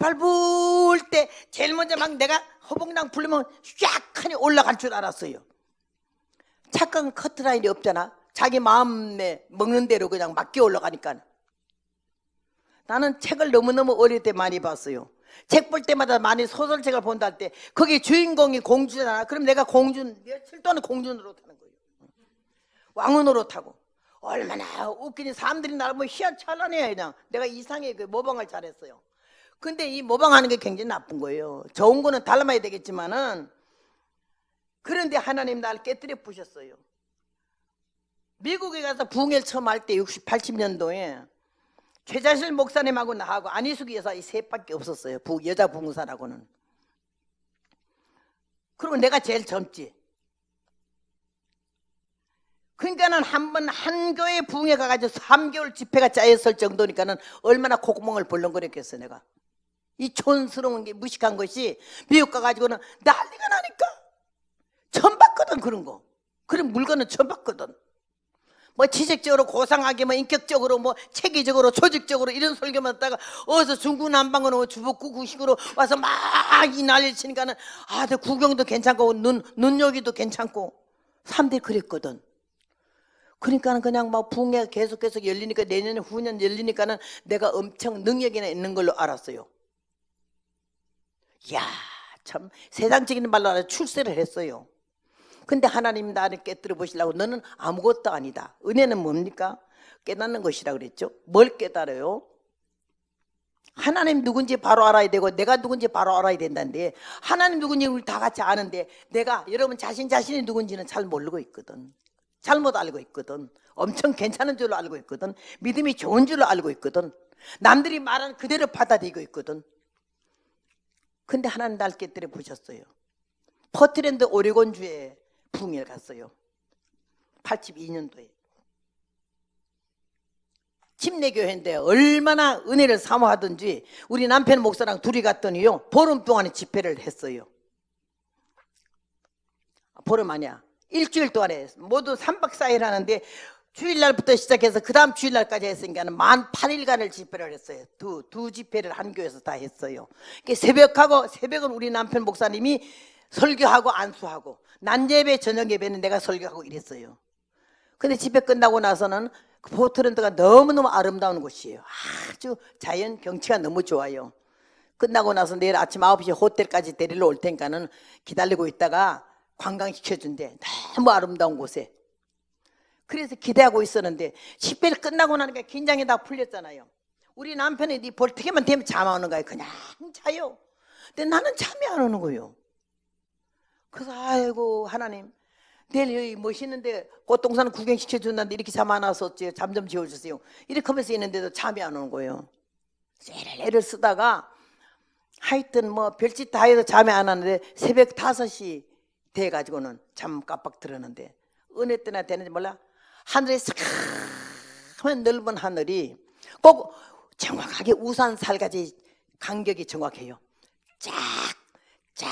나팔 불때 제일 먼저 막 내가 허벅낭 불리면 쫙 하니 올라갈 줄 알았어요. 착각은 커트라인이 없잖아. 자기 마음에 먹는 대로 그냥 맡겨 올라가니까. 나는 책을 너무너무 어릴 때 많이 봤어요. 책 볼 때마다 많이 소설책을 본다 할 때 거기 주인공이 공주잖아. 그럼 내가 공주 며칠 동안 공주로 타는 거예요. 왕은으로 타고 얼마나 웃기니 사람들이 나를 뭐 희한찬란해 그냥 내가 이상해 그 모방을 잘했어요. 근데 이 모방하는 게 굉장히 나쁜 거예요. 좋은 거는 달라마야 되겠지만은 그런데 하나님 날 깨뜨려 부셨어요. 미국에 가서 부흥회 처음 할 때 60, 80년도에 최자실 목사님하고 나하고 안희숙 여사 이 셋밖에 없었어요. 부, 여자 부흥사라고는. 그리고 내가 제일 젊지. 그러니까는 한 번 한 교회 부흥회 가가지고 3개월 집회가 짜였을 정도니까는 얼마나 콧구멍을 벌렁거렸겠어 내가. 이 촌스러운 게 무식한 것이 미국 가가지고는 난리가 나니까 처음 봤거든 그런 거 그런 물건은 처음 봤거든 뭐 지식적으로 고상하게 뭐 인격적으로 뭐 체계적으로 조직적으로 이런 설교만 듣다가 어디서 중구난방으로 뭐 주먹구 구식으로 와서 막 이 난리 치니까는 아, 저 구경도 괜찮고 눈 눈여기도 괜찮고 사람들이 그랬거든. 그러니까는 그냥 막붕가 계속 계속 열리니까 내년 에 후년 열리니까는 내가 엄청 능력이나 있는 걸로 알았어요. 이야 참 세상적인 말로 하 출세를 했어요. 근데 하나님 나를 깨뜨려 보시려고 너는 아무것도 아니다. 은혜는 뭡니까? 깨닫는 것이라 그랬죠. 뭘 깨달아요? 하나님 누군지 바로 알아야 되고 내가 누군지 바로 알아야 된다는데 하나님 누군지 우리 다 같이 아는데 내가 여러분 자신 자신이 누군지는 잘 모르고 있거든. 잘못 알고 있거든. 엄청 괜찮은 줄로 알고 있거든. 믿음이 좋은 줄로 알고 있거든. 남들이 말하는 그대로 받아들이고 있거든. 근데 하나는 날 깨뜨려 보셨어요 퍼트랜드 오레곤주에 부흥회 갔어요. 82년도에. 침례교회인데 얼마나 은혜를 사모하든지 우리 남편 목사랑 둘이 갔더니요. 보름 동안에 집회를 했어요. 아, 보름 아니야. 일주일 동안에 모두 3박 4일 하는데 주일날부터 시작해서 그 다음 주일날까지 했으니까 만 8일간을 집회를 했어요. 두, 두 집회를 한 교회에서 다 했어요. 새벽하고, 새벽은 우리 남편 목사님이 설교하고 안수하고, 난예배, 저녁예배는 내가 설교하고 이랬어요. 근데 집회 끝나고 나서는 그 포트랜드가 너무너무 아름다운 곳이에요. 아주 자연 경치가 너무 좋아요. 끝나고 나서 내일 아침 9시 에 호텔까지 데리러 올 테니까는 기다리고 있다가 관광시켜준대. 너무 아름다운 곳에. 그래서 기대하고 있었는데 1 0를 끝나고 나니까 긴장이 다 풀렸잖아요. 우리 남편이 네 볼트기만 되면 잠안 오는 거예요 그냥 자요. 근데 나는 잠이 안 오는 거예요. 그래서 아이고 하나님 내일 여기 멋있는데 뭐 꽃동산 구경시켜 준다는데 이렇게 잠 안 와서 잠좀 지워주세요. 이렇게 하면서 있는데도 잠이 안 오는 거예요. 애를 애를 쓰다가 하여튼 뭐 별짓 다 해도 잠이 안 왔는데 새벽 5시 돼가지고는 잠 깜빡 들었는데 은혜 때나 되는지 몰라 하늘이 사카한 넓은 하늘이 꼭 정확하게 우산살까지 간격이 정확해요. 쫙, 쫙,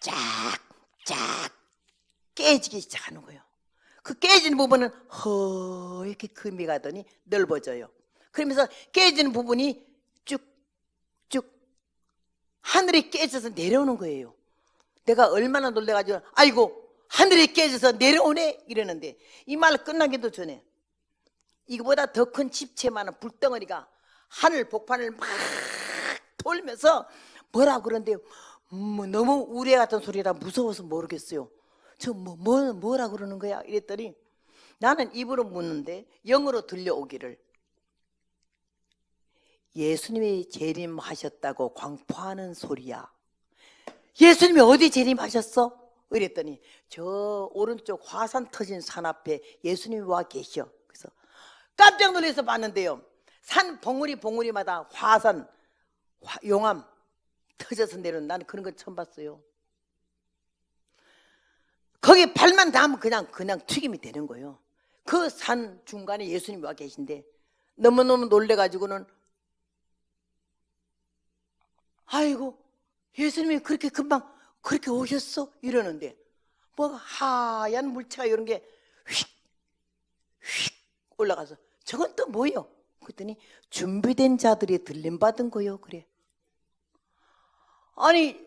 쫙, 쫙 깨지기 시작하는 거예요. 그 깨진 부분은 허 이렇게 금이 가더니 넓어져요. 그러면서 깨진 부분이 쭉쭉 하늘이 깨져서 내려오는 거예요. 내가 얼마나 놀래가지고 아이고 하늘이 깨져서 내려오네 이러는데 이 말 끝나기도 전에 이거보다 더 큰 집채만한 불덩어리가 하늘 복판을 막 돌면서 뭐라 그러는데 뭐 너무 우레 같은 소리라 무서워서 모르겠어요 저 뭐, 뭐, 뭐라 그러는 거야 이랬더니 나는 입으로 묻는데 영으로 들려오기를 예수님이 재림하셨다고 광포하는 소리야 예수님이 어디 재림하셨어? 이랬더니 저 오른쪽 화산 터진 산 앞에 예수님이 와 계셔 그래서 깜짝 놀라서 봤는데요 산 봉우리 봉우리마다 화산 화, 용암 터져서 내려온 나는 그런 걸 처음 봤어요 거기 발만 닿으면 그냥 그냥 튀김이 되는 거예요 그 산 중간에 예수님이 와 계신데 너무너무 놀래가지고는 아이고 예수님이 그렇게 금방 그렇게 오셨어? 이러는데 뭐 하얀 물체가 이런 게 휙 휙 올라가서 저건 또 뭐요? 그랬더니 준비된 자들이 들림받은 거요 그래 아니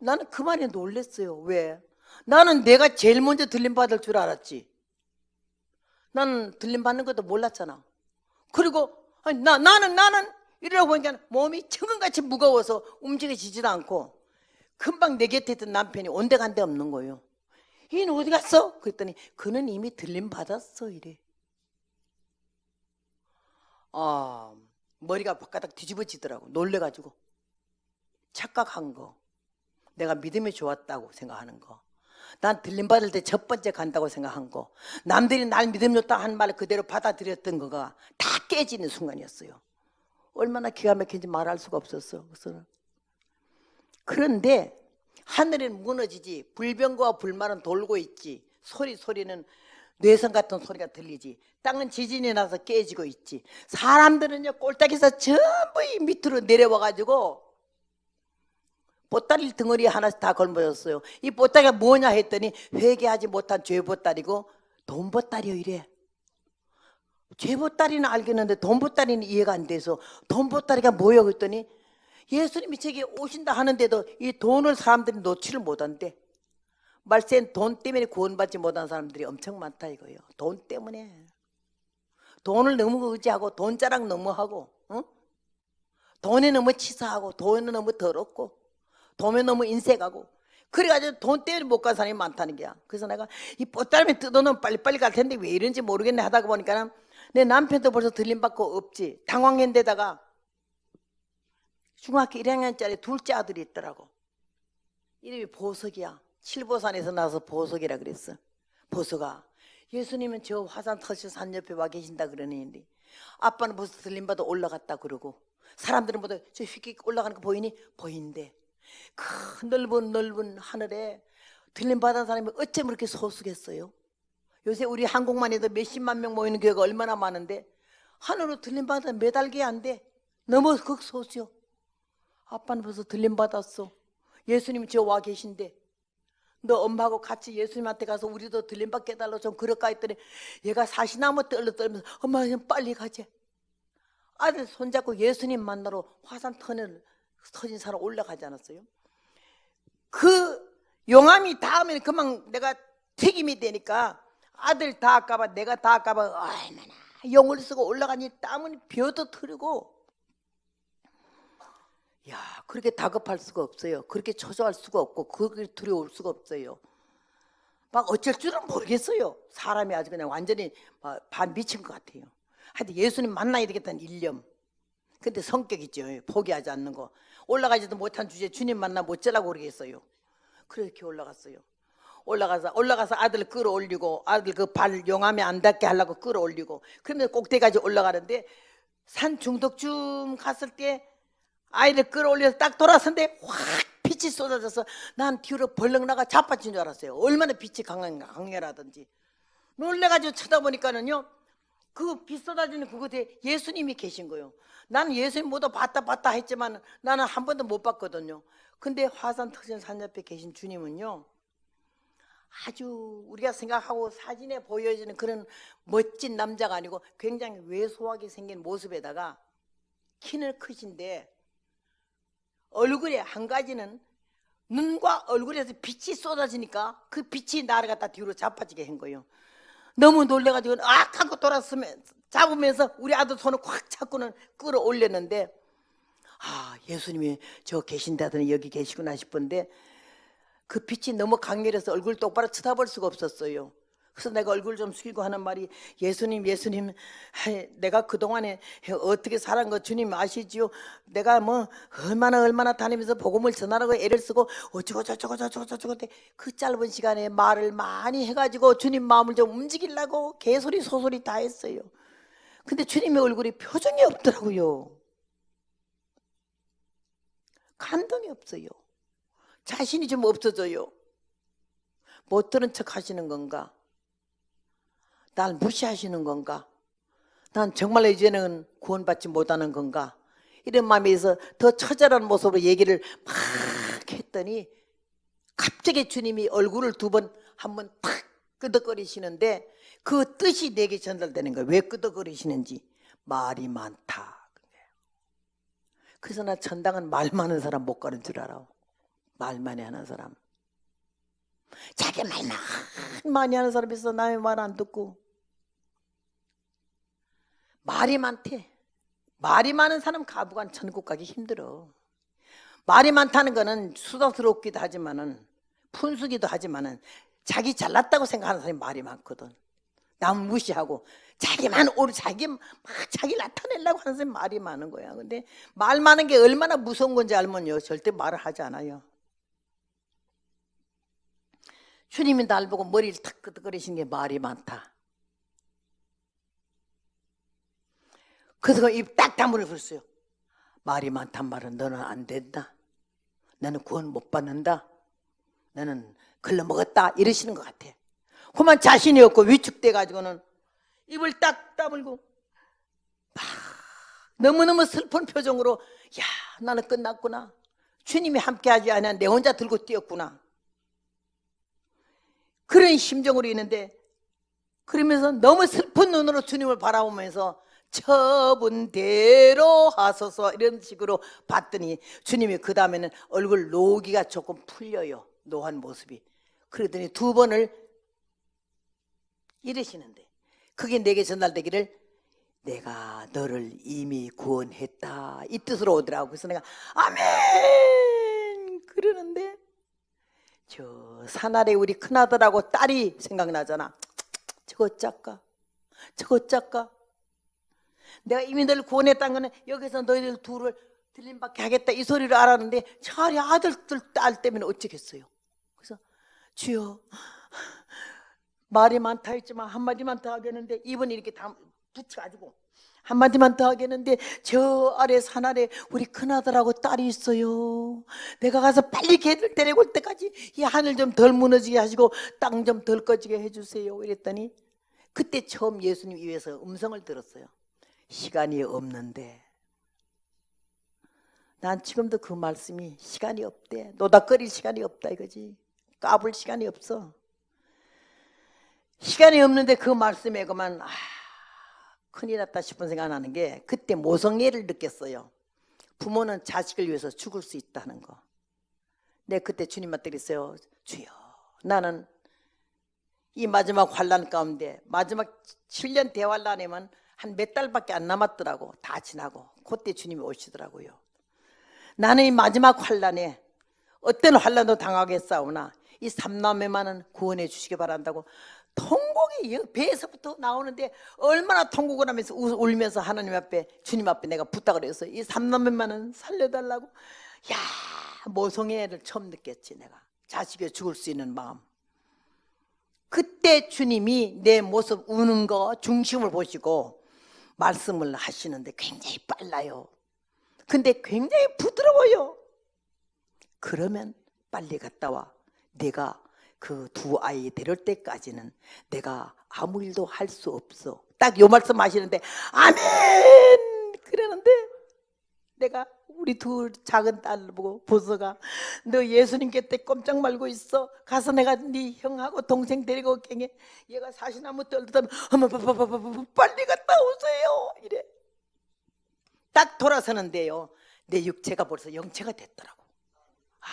나는 그 말에 놀랬어요 왜? 나는 내가 제일 먼저 들림받을 줄 알았지 나는 들림받는 것도 몰랐잖아 그리고 아니, 나, 나는 나는 이러고보니까 몸이 천근같이 무거워서 움직여지지도 않고 금방 내 곁에 있던 남편이 온데간데 없는 거예요. 이는 어디 갔어? 그랬더니 그는 이미 들림 받았어 이래. 아 머리가 바깥에 뒤집어지더라고 놀래가지고 착각한 거. 내가 믿음이 좋았다고 생각하는 거. 난 들림 받을 때 첫 번째 간다고 생각한 거. 남들이 날 믿음 좋다 한말을 그대로 받아들였던 거가 다 깨지는 순간이었어요. 얼마나 기가 막힌지 말할 수가 없었어. 그래서 그런데 하늘은 무너지지 불병과 불만은 돌고 있지 소리 소리는 뇌성 같은 소리가 들리지 땅은 지진이 나서 깨지고 있지 사람들은요 꼴딱에서 전부 이 밑으로 내려와 가지고 보따리 덩어리 하나씩 다 걸머졌어요 이 보따리가 뭐냐 했더니 회개하지 못한 죄보따리고 돈보따리요 이래 죄보따리는 알겠는데 돈보따리는 이해가 안 돼서 돈보따리가 뭐여 그랬더니 예수님이 저기 오신다 하는데도 이 돈을 사람들이 놓지를 못한대. 말세엔 돈 때문에 구원받지 못한 사람들이 엄청 많다 이거예요. 돈 때문에. 돈을 너무 의지하고 돈 자랑 너무 하고 응? 돈에 너무 치사하고 돈에 너무 더럽고 돈에 너무 인색하고 그래가지고 돈 때문에 못 간 사람이 많다는 거야. 그래서 내가 이 뽀따름이 뜯어놓으면 빨리빨리 갈 텐데 왜 이런지 모르겠네 하다 보니까 내 남편도 벌써 들림받고 없지. 당황한데다가 중학교 1학년짜리 둘째 아들이 있더라고. 이름이 보석이야. 칠보산에서 나서 보석이라 그랬어. 보석아, 예수님은 저 화산 터치산 옆에 와 계신다 그러는데 아빠는 보석 들림받아 올라갔다 그러고 사람들은 보다 저 휙휙 올라가는 거 보이니? 보인대. 큰 넓은 넓은 하늘에 들림받은 사람이 어째 그렇게 소수겠어요? 요새 우리 한국만 해도 몇십만 명 모이는 교회가 얼마나 많은데 하늘로 들림받아 몇달게안 돼. 너무 극소수요. 아빠는 벌써 들림 받았어. 예수님이 저 와 계신데 너 엄마하고 같이 예수님한테 가서 우리도 들림 받게 해달라고 좀 그럴까 했더니 얘가 사시나무 떨러 떨면서 엄마 좀 빨리 가지. 아들 손잡고 예수님 만나러 화산 터널 터진 사람 올라가지 않았어요? 그 용암이 다음에는 그만 내가 책임이 되니까 아들 다 아까봐 내가 다 아까봐 얼마나 용을 쓰고 올라가니 땀은 벼도 흐르고 야, 그렇게 다급할 수가 없어요. 그렇게 초조할 수가 없고, 그게 두려울 수가 없어요. 막 어쩔 줄은 모르겠어요. 사람이 아주 그냥 완전히 반 미친 것 같아요. 하여튼 예수님 만나야 되겠다는 일념. 근데 성격이죠. 예, 포기하지 않는 거. 올라가지도 못한 주제 주님 만나 못 째라고 그러겠어요. 그렇게 올라갔어요. 올라가서 올라가서 아들 끌어올리고 아들 그 발 용암에 안 닿게 하려고 끌어올리고 그러면 꼭대기까지 올라가는데 산 중독쯤 갔을 때 아이를 끌어올려서 딱돌아는데확 빛이 쏟아져서 난 뒤로 벌렁 나가 자빠진 줄 알았어요. 얼마나 빛이 강한, 강렬하든지. 놀래가지고 쳐다보니까는요. 그 빛 쏟아지는 그곳에 예수님이 계신 거예요. 나는 예수님 모두 봤다 봤다 했지만 나는 한 번도 못 봤거든요. 근데 화산 터진 산 옆에 계신 주님은요. 아주 우리가 생각하고 사진에 보여지는 그런 멋진 남자가 아니고 굉장히 왜소하게 생긴 모습에다가 키는 크신데 얼굴에 한 가지는 눈과 얼굴에서 빛이 쏟아지니까 그 빛이 나를 갖다 뒤로 자빠지게 한 거예요. 너무 놀래가지고 악 하고 돌았으면 잡으면서 우리 아들 손을 꽉 잡고는 끌어올렸는데 아 예수님이 저 계신다더니 여기 계시구나 싶은데 그 빛이 너무 강렬해서 얼굴 똑바로 쳐다볼 수가 없었어요. 그래서 내가 얼굴 좀 숙이고 하는 말이 예수님 예수님 내가 그동안에 어떻게 살았는거 주님 아시지요 내가 뭐 얼마나 얼마나 다니면서 복음을 전하라고 애를 쓰고 어쩌고 저쩌고 저쩌고 저쩌고 그 짧은 시간에 말을 많이 해가지고 주님 마음을 좀 움직이려고 개소리 소소리 다 했어요 근데 주님의 얼굴이 표정이 없더라고요 감동이 없어요 자신이 좀 없어져요 못 들은 척 하시는 건가? 날 무시하시는 건가? 난 정말 이제는 구원받지 못하는 건가? 이런 마음에 있어 더 처절한 모습으로 얘기를 막 했더니 갑자기 주님이 얼굴을 두 번 한 번 탁 끄덕거리시는데 그 뜻이 내게 전달되는 거예요. 왜 끄덕거리시는지 말이 많다. 그래서 나 전당은 말 많은 사람 못 가는 줄 알아. 말 많이 하는 사람. 자기 말 많이 하는 사람 있어 남의 말 안 듣고 말이 많대. 말이 많은 사람 가부간 전국 가기 힘들어. 말이 많다는 거는 수다스럽기도 하지만은 푼수기도 하지만은 자기 잘났다고 생각하는 사람이 말이 많거든. 남 무시하고 자기만 오르 자기 막 자기 나타내려고 하는 사람이 말이 많은 거야. 근데 말 많은 게 얼마나 무서운 건지 알면요 절대 말을 하지 않아요. 주님이 날 보고 머리를 탁 끄덕거리신 게 말이 많다. 그래서 입 딱 다물어 버렸어요. 말이 많단 말은 너는 안 된다. 나는 구원 못 받는다. 나는 글러먹었다. 이러시는 것 같아. 그만 자신이 없고 위축돼가지고는 입을 딱 다물고 막 너무너무 슬픈 표정으로 야 나는 끝났구나. 주님이 함께하지 않아 내 혼자 들고 뛰었구나. 그런 심정으로 있는데 그러면서 너무 슬픈 눈으로 주님을 바라보면서 처분대로 하소서 이런 식으로 봤더니 주님이 그 다음에는 얼굴 노기가 조금 풀려요 노한 모습이 그러더니 두 번을 이러시는데 그게 내게 전달되기를 내가 너를 이미 구원했다 이 뜻으로 오더라고 그래서 내가 아멘 그러는데 저 산아래 우리 큰아들하고 딸이 생각나잖아 저거 짝까 저거 짝까 내가 이미 너를 구원했다는 거는 여기서 너희들 둘을 들림밖에 하겠다 이 소리를 알았는데 차라리 아들들 딸 때문에 어쩌겠어요 그래서 주여 말이 많다 했지만 한마디만 더 하겠는데 입은 이렇게 다 붙여가지고 한마디만 더 하겠는데 저 아래 산 아래 우리 큰아들하고 딸이 있어요 내가 가서 빨리 걔들 데리고 올 때까지 이 하늘 좀 덜 무너지게 하시고 땅 좀 덜 꺼지게 해주세요 이랬더니 그때 처음 예수님 위에서 음성을 들었어요 시간이 없는데 난 지금도 그 말씀이 시간이 없대 노닥거릴 시간이 없다 이거지 까불 시간이 없어 시간이 없는데 그 말씀에 그만 아, 큰일 났다 싶은 생각 나는 게 그때 모성애를 느꼈어요 부모는 자식을 위해서 죽을 수 있다는 거내 네, 그때 주님한테 그랬어요 주여 나는 이 마지막 환란 가운데 마지막 7년 대환란에만 한몇 달밖에 안 남았더라고 다 지나고 그때 주님이 오시더라고요 나는 이 마지막 환란에 어떤 환란도 당하게싸우나이 삼남매만은 구원해 주시기 바란다고 통곡이 배에서부터 나오는데 얼마나 통곡을 하면서 울면서 하나님 앞에 주님 앞에 내가 부탁을 해서 이 삼남매만은 살려달라고 야 모성애를 처음 느꼈지 내가 자식이 죽을 수 있는 마음 그때 주님이 내 모습 우는 거 중심을 보시고 말씀을 하시는데 굉장히 빨라요. 근데 굉장히 부드러워요. 그러면 빨리 갔다 와. 내가 그 두 아이 데려올 때까지는 내가 아무 일도 할 수 없어. 딱 요 말씀 하시는데 아멘 그러는데 내가 우리 둘 작은 딸 보고 보서가 너 예수님께 때 꼼짝 말고 있어 가서 내가 네 형하고 동생 데리고 갱해 얘가 사시나무 떨듯면 어머 빠 뭐, 뭐, 뭐, 빨리 갔다 오세요 이래 딱 돌아서는데요 내 육체가 벌써 영체가 됐더라고 아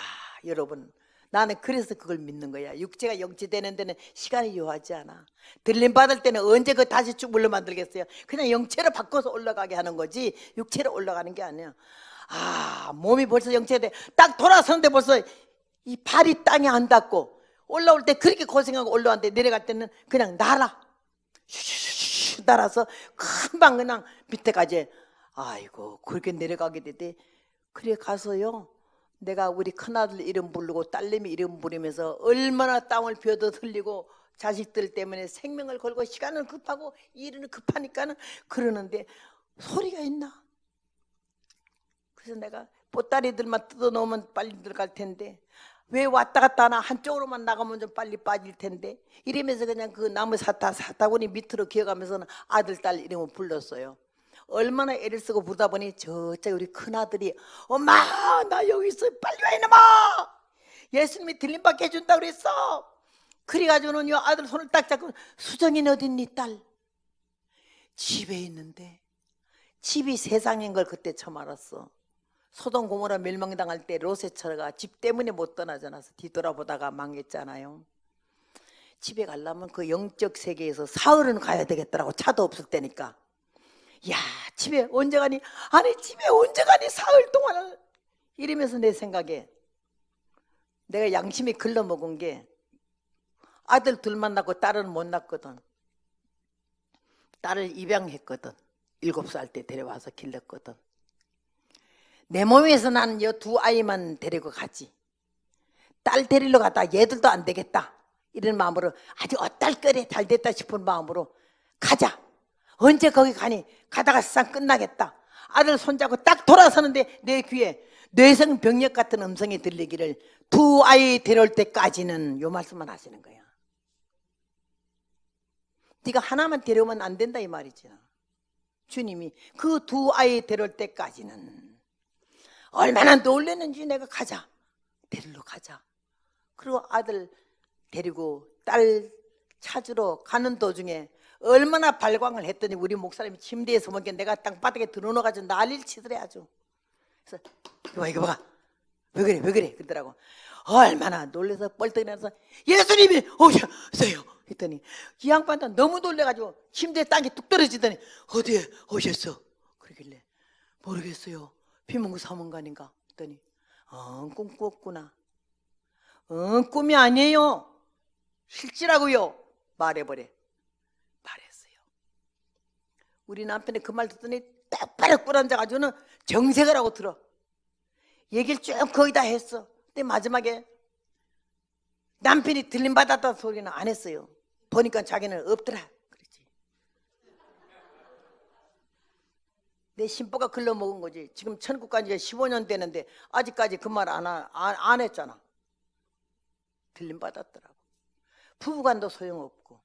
여러분 나는 그래서 그걸 믿는 거야 육체가 영체되는 데는 시간이 요하지 않아 들림 받을 때는 언제 그 다시 쭉 물러 만들겠어요 그냥 영체로 바꿔서 올라가게 하는 거지 육체로 올라가는 게 아니야 아 몸이 벌써 영체돼 딱 돌아서는데 벌써 이 발이 땅에 안 닿고 올라올 때 그렇게 고생하고 올라왔는데 내려갈 때는 그냥 날아 슈슈슈슈 날아서 금방 그냥 밑에까지 아이고 그렇게 내려가게 되대 그래 가서요 내가 우리 큰아들 이름 부르고 딸내미 이름 부르면서 얼마나 땅을비워도 흘리고 자식들 때문에 생명을 걸고 시간을 급하고 일은 급하니까는 그러는데 소리가 있나? 그래서 내가 보따리들만 뜯어놓으면 빨리 들어갈 텐데 왜 왔다 갔다 하나 한쪽으로만 나가면 좀 빨리 빠질 텐데 이러면서 그냥 그 나무 사타 사타구니 밑으로 기어가면서는 아들 딸 이름을 불렀어요 얼마나 애를 쓰고 부르다 보니 저쪽 우리 큰아들이 엄마 나 여기 있어 빨리 와 이놈아 예수님이 들림받게 해준다 그랬어 그래가지고는 요 아들 손을 딱 잡고 수정이 어딨니 딸 집에 있는데 집이 세상인 걸 그때 처음 알았어 소돔 고모라 멸망당할 때 로세처가 집 때문에 못떠나잖아서 뒤돌아보다가 망했잖아요. 집에 가려면 그 영적 세계에서 사흘은 가야 되겠더라고 차도 없을 때니까. 야 집에 언제 가니? 아니 집에 언제 가니? 사흘 동안 이러면서 내 생각에 내가 양심이 글러먹은 게 아들 둘만 낳고 딸은 못 낳거든. 딸을 입양했거든. 일곱 살 때 데려와서 길렀거든. 내 몸에서 나는 이두 아이만 데리고 가지 딸 데리러 갔다 얘들도 안 되겠다 이런 마음으로 아주 어떨결에 잘 됐다 싶은 마음으로 가자 언제 거기 가니 가다가 세상 끝나겠다 아들 손잡고 딱 돌아서는데 내 귀에 뇌성병력 같은 음성이 들리기를 두 아이 데려올 때까지는 요 말씀만 하시는 거야 네가 하나만 데려오면 안 된다 이 말이지 주님이 그 두 아이 데려올 때까지는 얼마나 놀랬는지 내가 가자. 데리러 가자. 그리고 아들 데리고 딸 찾으러 가는 도중에 얼마나 발광을 했더니 우리 목사님이 침대에서 보니까 내가 땅바닥에 드러누워가지고 난리를 치더래 야죠 그래서 이거 봐 이거 봐. 왜 그래 왜 그래 그러더라고. 얼마나 놀래서 뻘떡 일어나서 예수님이 오셨어요 했더니 이 양반도 너무 놀래가지고 침대에 땅이뚝 떨어지더니 어디에 오셨어 그러길래 모르겠어요 비구사문관인가 했더니 어, 꿈 꾸었구나. 어, 꿈이 아니에요. 실지라고요. 말해버려. 말했어요. 우리 남편이 그 말 듣더니 똑바로 꿇어앉아가지고는 정색을 하고 들어. 얘기를 쭉 거의 다 했어. 근데 마지막에 남편이 들림 받았다 소리는 안 했어요. 보니까 자기는 없더라. 내 심보가 글러먹은 거지. 지금 천국까지 15년 되는데 아직까지 그 말 안 안, 했잖아. 들림 받았더라고. 부부간도 소용없고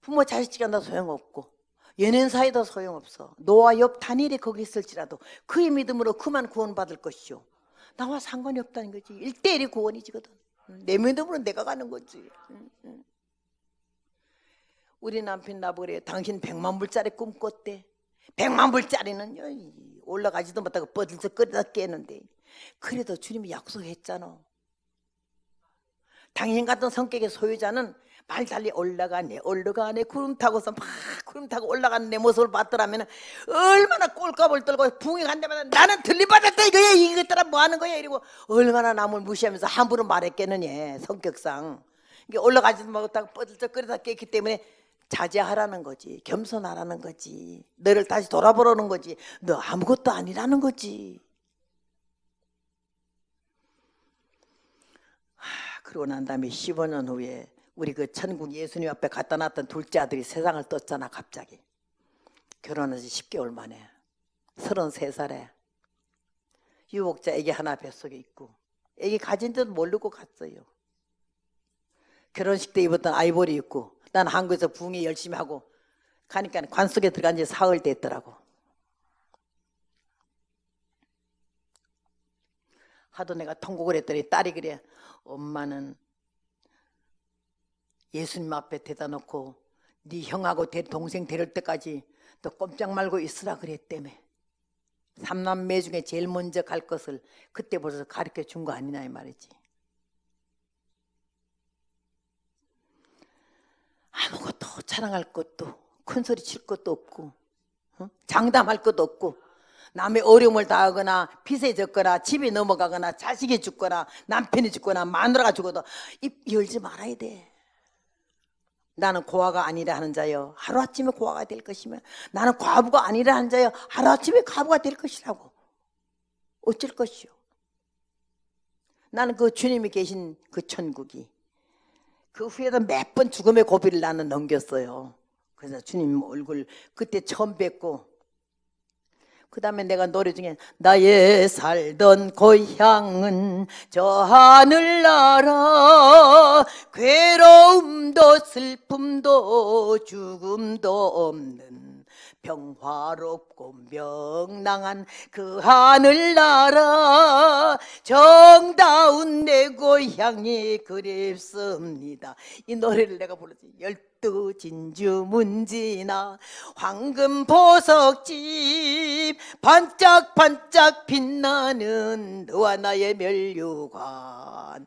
부모 자식간도 소용없고 연인 사이도 소용없어. 노아옆 단일이 거기 있을지라도 그의 믿음으로 그만 구원받을 것이오. 나와 상관이 없다는 거지. 일대일이 구원이지거든. 내 믿음으로 내가 가는 거지. 우리 남편 나보래 당신 백만 불짜리 꿈꿨대. 백만 불짜리는요 올라가지도 못하고 뻗들썩거리다 깨는데 그래도 주님이 약속했잖아 당신 같은 성격의 소유자는 말 달리 올라가네 올라가네 구름 타고서 막 구름 타고 올라가는 내 모습을 봤더라면 얼마나 꼴값을 떨고 붕이 간 데마다 나는 들리받았다 이거야 이것따라 뭐 하는 거야 이러고 얼마나 남을 무시하면서 함부로 말했겠느냐 성격상 이게 올라가지도 못하고 뻗들쩍거리다 깼기 때문에 자제하라는 거지 겸손하라는 거지 너를 다시 돌아보라는 거지 너 아무것도 아니라는 거지 아, 그러고 난 다음에 15년 후에 우리 그 천국 예수님 앞에 갖다 놨던 둘째 아들이 세상을 떴잖아 갑자기 결혼한 지 10개월 만에 33살에 유복자 애기 하나 뱃속에 있고 애기 가진 듯 모르고 갔어요 결혼식 때 입었던 아이보리 입고 난 한국에서 부흥에 열심히 하고 가니까 관 속에 들어간 지 사흘 됐더라고. 하도 내가 통곡을 했더니 딸이 그래. 엄마는 예수님 앞에 대다 놓고 네 형하고 동생 데릴 때까지 또 꼼짝 말고 있으라 그랬대매 삼남매 중에 제일 먼저 갈 것을 그때 벌써 가르쳐 준 거 아니냐 이 말이지. 자랑할 것도 큰 소리 칠 것도 없고 장담할 것도 없고 남의 어려움을 다하거나 빚에 졌거나 집이 넘어가거나 자식이 죽거나 남편이 죽거나 마누라가 죽어도 입 열지 말아야 돼. 나는 고아가 아니라 하는 자여 하루아침에 고아가 될 것이며 나는 과부가 아니라 하는 자여 하루아침에 과부가 될 것이라고 어쩔 것이요 나는 그 주님이 계신 그 천국이 그 후에도 몇 번 죽음의 고비를 나는 넘겼어요. 그래서 주님 얼굴 그때 처음 뵙고 그 다음에 내가 노래 중에 나의 살던 고향은 저 하늘나라 괴로움도 슬픔도 죽음도 평화롭고 명랑한 그 하늘나라 정다운 내 고향이 그립습니다 이 노래를 내가 불렀지 백두 진주 문지나 황금 보석집 반짝반짝 빛나는 너와 나의 멸류관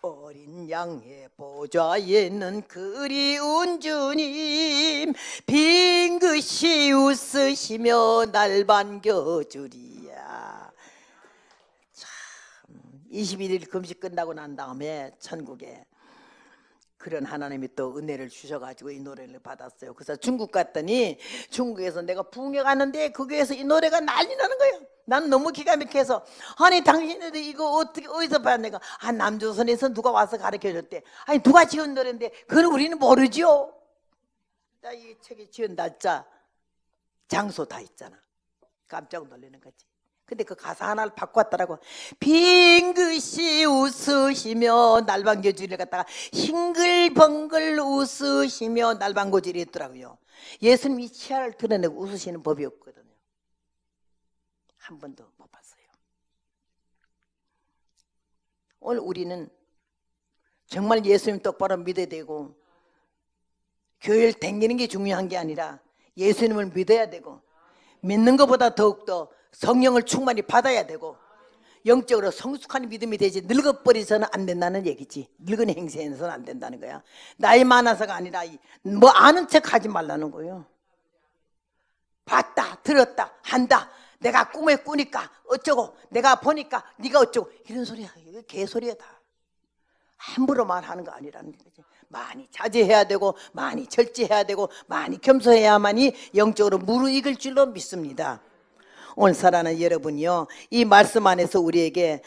어린 양의 보좌에는 그리운 주님 빙긋이 웃으시며 날 반겨주리야 참 21일 금식 끝나고 난 다음에 천국에 그런 하나님이 또 은혜를 주셔가지고 이 노래를 받았어요. 그래서 중국 갔더니 중국에서 내가 부흥회 가는데 거기에서 이 노래가 난리 나는 거예요. 난 너무 기가 막혀서 아니 당신들이 이거 어떻게 어디서 봤 내가 아 남조선에서 누가 와서 가르쳐 줬대. 아니 누가 지은 노래인데 그걸 우리는 모르지요. 나 이 책에 지은 날짜 장소 다 있잖아. 깜짝 놀리는 거지. 근데 그 가사 하나를 바꿨더라고. 빙긋이 웃으시며 날방겨주리를 갖다가 싱글벙글 웃으시며 날방고지리 했더라고요. 예수님이 치아를 드러내고 웃으시는 법이없거든요한 번도 못 봤어요. 오늘 우리는 정말 예수님 똑바로 믿어야 되고 교회를 댕기는 게 중요한 게 아니라 예수님을 믿어야 되고 믿는 것보다 더욱더 성령을 충만히 받아야 되고 영적으로 성숙한 믿음이 되지 늙어버리서는 안 된다는 얘기지 늙은 행세에서는 안 된다는 거야 나이 많아서가 아니라 뭐 아는 척 하지 말라는 거예요 봤다 들었다 한다 내가 꿈에 꾸니까 어쩌고 내가 보니까 네가 어쩌고 이런 소리야 이거 개소리야 다 함부로 말하는 거 아니라는 거지 많이 자제해야 되고 많이 절제해야 되고 많이 겸손해야만이 영적으로 무르익을 줄로 믿습니다 오늘 사랑하는 여러분이요. 이 말씀 안에서 우리에게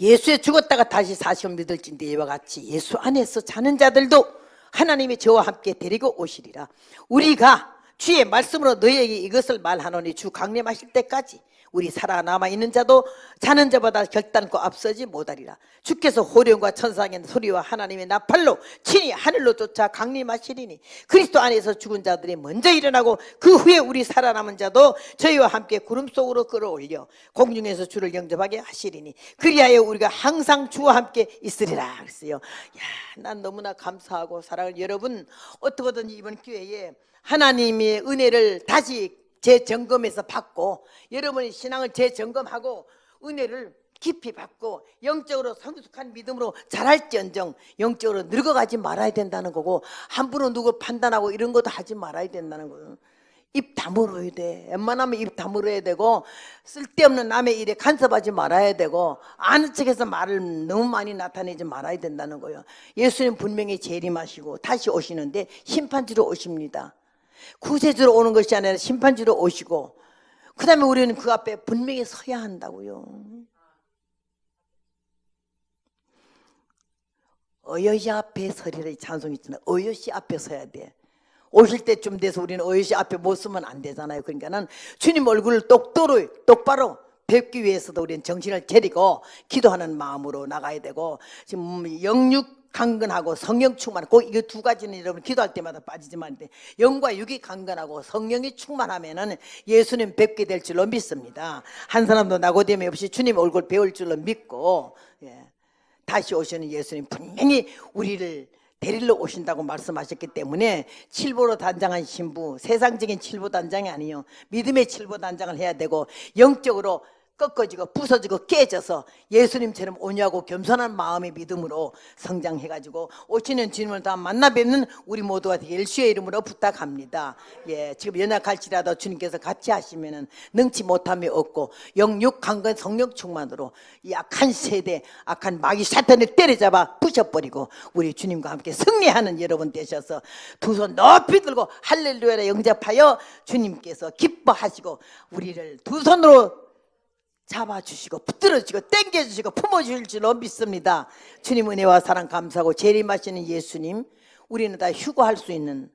예수에 죽었다가 다시 사시오 믿을진데 이와 같이 예수 안에서 자는 자들도 하나님이 저와 함께 데리고 오시리라 우리가 주의 말씀으로 너희에게 이것을 말하노니 주 강림하실 때까지 우리 살아남아 있는 자도 자는 자보다 결단코 앞서지 못하리라 주께서 호령과 천상의 소리와 하나님의 나팔로 친히 하늘로 쫓아 강림하시리니 그리스도 안에서 죽은 자들이 먼저 일어나고 그 후에 우리 살아남은 자도 저희와 함께 구름 속으로 끌어올려 공중에서 주를 영접하게 하시리니 그리하여 우리가 항상 주와 함께 있으리라 그랬어요 야, 난 너무나 감사하고 사랑을 여러분 어떻게든 이번 기회에 하나님의 은혜를 다시 재점검해서 받고 여러분의 신앙을 재점검하고 은혜를 깊이 받고 영적으로 성숙한 믿음으로 자랄지언정 영적으로 늙어가지 말아야 된다는 거고 함부로 누구 판단하고 이런 것도 하지 말아야 된다는 거예요 입 다물어야 돼 웬만하면 입 다물어야 되고 쓸데없는 남의 일에 간섭하지 말아야 되고 아는 척해서 말을 너무 많이 나타내지 말아야 된다는 거예요 예수님 분명히 재림하시고 다시 오시는데 심판지로 오십니다 구세주로 오는 것이 아니라 심판주로 오시고 그 다음에 우리는 그 앞에 분명히 서야 한다고요. 어여시 앞에 서리라 이찬송 있잖아요. 어여시 앞에 서야 돼. 오실 때쯤 돼서 우리는 어여시 앞에 못 서면 안 되잖아요. 그러니까는 주님 얼굴을 똑바로 똑바로 뵙기 위해서도 우리는 정신을 차리고 기도하는 마음으로 나가야 되고 지금 영육 강건하고 성령 충만하고 이거 두 가지는 여러분 기도할 때마다 빠지지만 영과 육이 강건하고 성령이 충만하면은 예수님 뵙게 될 줄로 믿습니다. 한 사람도 낙오됨이 없이 주님 얼굴 배울 줄로 믿고 예. 다시 오시는 예수님 분명히 우리를 데리러 오신다고 말씀하셨기 때문에 칠보로 단장한 신부 세상적인 칠보 단장이 아니요 믿음의 칠보 단장을 해야 되고 영적으로 꺾어지고 부서지고 깨져서 예수님처럼 온유하고 겸손한 마음의 믿음으로 성장해가지고 오시는 주님을 다 만나 뵙는 우리 모두가 되길 주의 이름으로 부탁합니다. 예, 지금 연약할지라도 주님께서 같이 하시면은 능치 못함이 없고 영육강건 성령 충만으로 이 악한 세대, 악한 마귀 사탄을 때려잡아 부셔버리고 우리 주님과 함께 승리하는 여러분 되셔서 두 손 높이 들고 할렐루야를 영접하여 주님께서 기뻐하시고 우리를 두 손으로 잡아주시고 붙들어주시고 땡겨주시고 품어주실 줄로 믿습니다 주님 은혜와 사랑 감사하고 재림하시는 예수님 우리는 다 휴거할 수 있는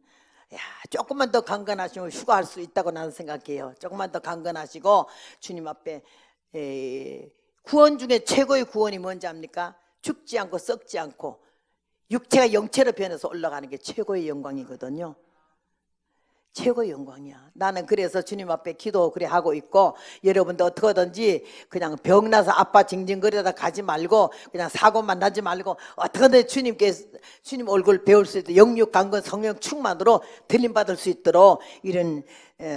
야, 조금만 더 강건하시면 휴가할 수 있다고 나는 생각해요. 조금만 더 강건하시고 주님 앞에 에, 구원 중에 최고의 구원이 뭔지 압니까? 죽지 않고 썩지 않고 육체가 영체로 변해서 올라가는 게 최고의 영광이거든요. 최고의 영광이야. 나는 그래서 주님 앞에 기도 그래 하고 있고 여러분도 어떻게든지 그냥 병나서 아빠 징징거리다 가지 말고 그냥 사고만 나지 말고 어떻게든 주님께 주님 얼굴 배울 수 있도록 영육 강건 성령 충만으로 들림 받을 수 있도록 이런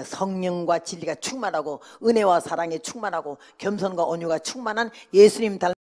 성령과 진리가 충만하고 은혜와 사랑이 충만하고 겸손과 온유가 충만한 예수님 닮